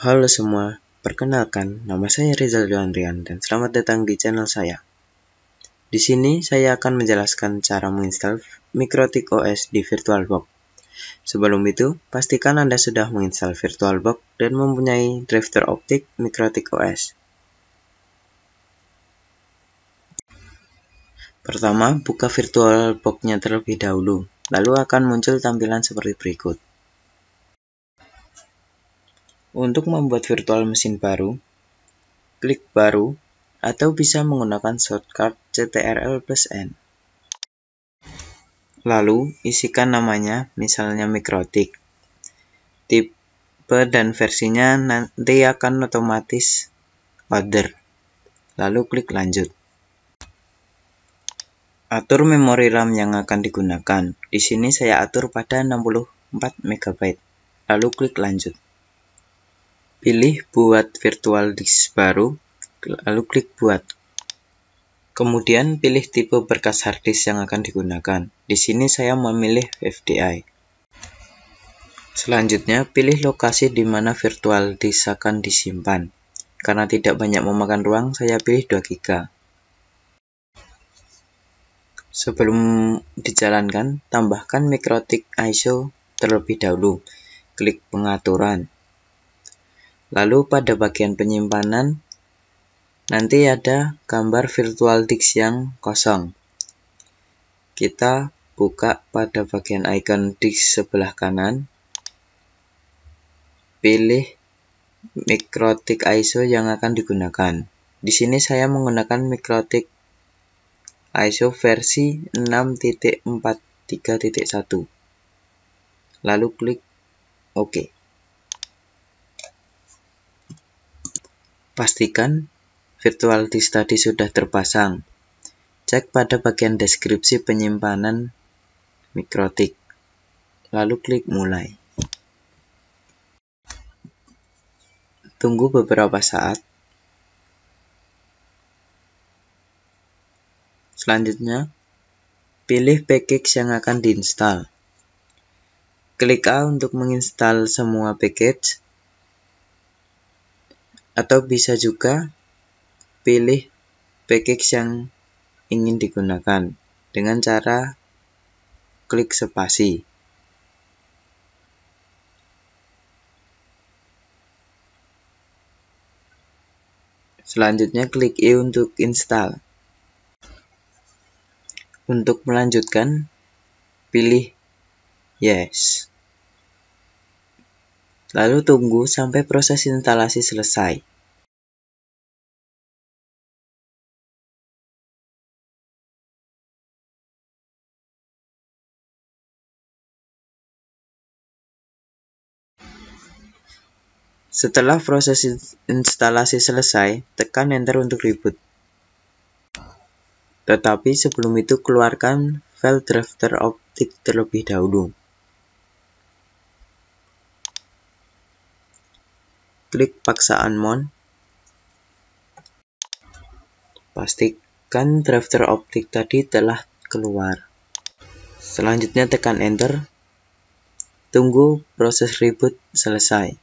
Halo semua, perkenalkan nama saya Rizal Andrian dan selamat datang di channel saya. Di sini saya akan menjelaskan cara menginstal Mikrotik OS di VirtualBox. Sebelum itu, pastikan Anda sudah menginstal VirtualBox dan mempunyai Driver optik Mikrotik OS. Pertama, buka VirtualBox-nya terlebih dahulu, lalu akan muncul tampilan seperti berikut. Untuk membuat virtual mesin baru, klik Baru atau bisa menggunakan shortcut CTRL plus N. Lalu, isikan namanya, misalnya mikrotik. Tipe dan versinya nanti akan otomatis order. Lalu klik lanjut. Atur memori RAM yang akan digunakan. Di sini saya atur pada 64 MB. Lalu klik lanjut. Pilih Buat Virtual Disk Baru, lalu klik Buat. Kemudian pilih tipe berkas harddisk yang akan digunakan. Di sini saya memilih FDI. Selanjutnya, pilih lokasi di mana virtual disk akan disimpan. Karena tidak banyak memakan ruang, saya pilih 2 GB. Sebelum dijalankan, tambahkan mikrotik ISO terlebih dahulu. Klik pengaturan. Lalu pada bagian penyimpanan, nanti ada gambar virtual disk yang kosong. Kita buka pada bagian icon disk sebelah kanan. Pilih mikrotik ISO yang akan digunakan. Di sini saya menggunakan mikrotik ISO versi 6.4.3.1 lalu klik OK Pastikan Virtual Disk tadi sudah terpasang. Cek pada bagian deskripsi penyimpanan mikrotik. Lalu klik mulai. Tunggu beberapa saat. Selanjutnya, pilih package yang akan diinstal. Klik A untuk menginstal semua package atau bisa juga pilih package yang ingin digunakan dengan cara klik spasi. Selanjutnya klik I untuk install. Untuk melanjutkan, pilih yes. Lalu tunggu sampai proses instalasi selesai. Setelah proses instalasi selesai, tekan Enter untuk reboot. Tetapi sebelum itu keluarkan file drafter optik terlebih dahulu. klik paksa mount. Pastikan driver optik tadi telah keluar. Selanjutnya tekan enter. Tunggu proses reboot selesai.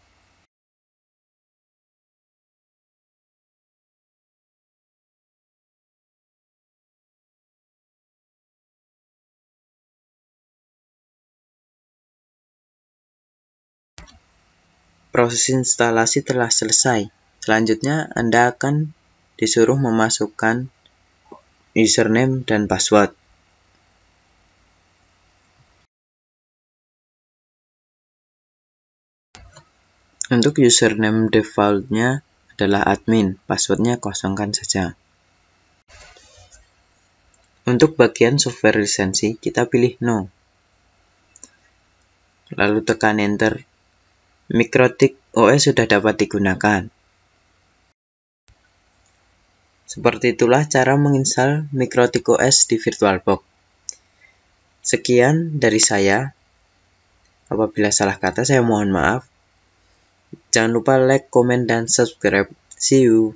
proses instalasi telah selesai. Selanjutnya, Anda akan disuruh memasukkan username dan password. Untuk username defaultnya adalah admin, passwordnya kosongkan saja. Untuk bagian software lisensi, kita pilih no. Lalu tekan enter Mikrotik OS sudah dapat digunakan. Seperti itulah cara menginstal Mikrotik OS di VirtualBox. Sekian dari saya. Apabila salah kata saya mohon maaf. Jangan lupa like, comment, dan subscribe. See you.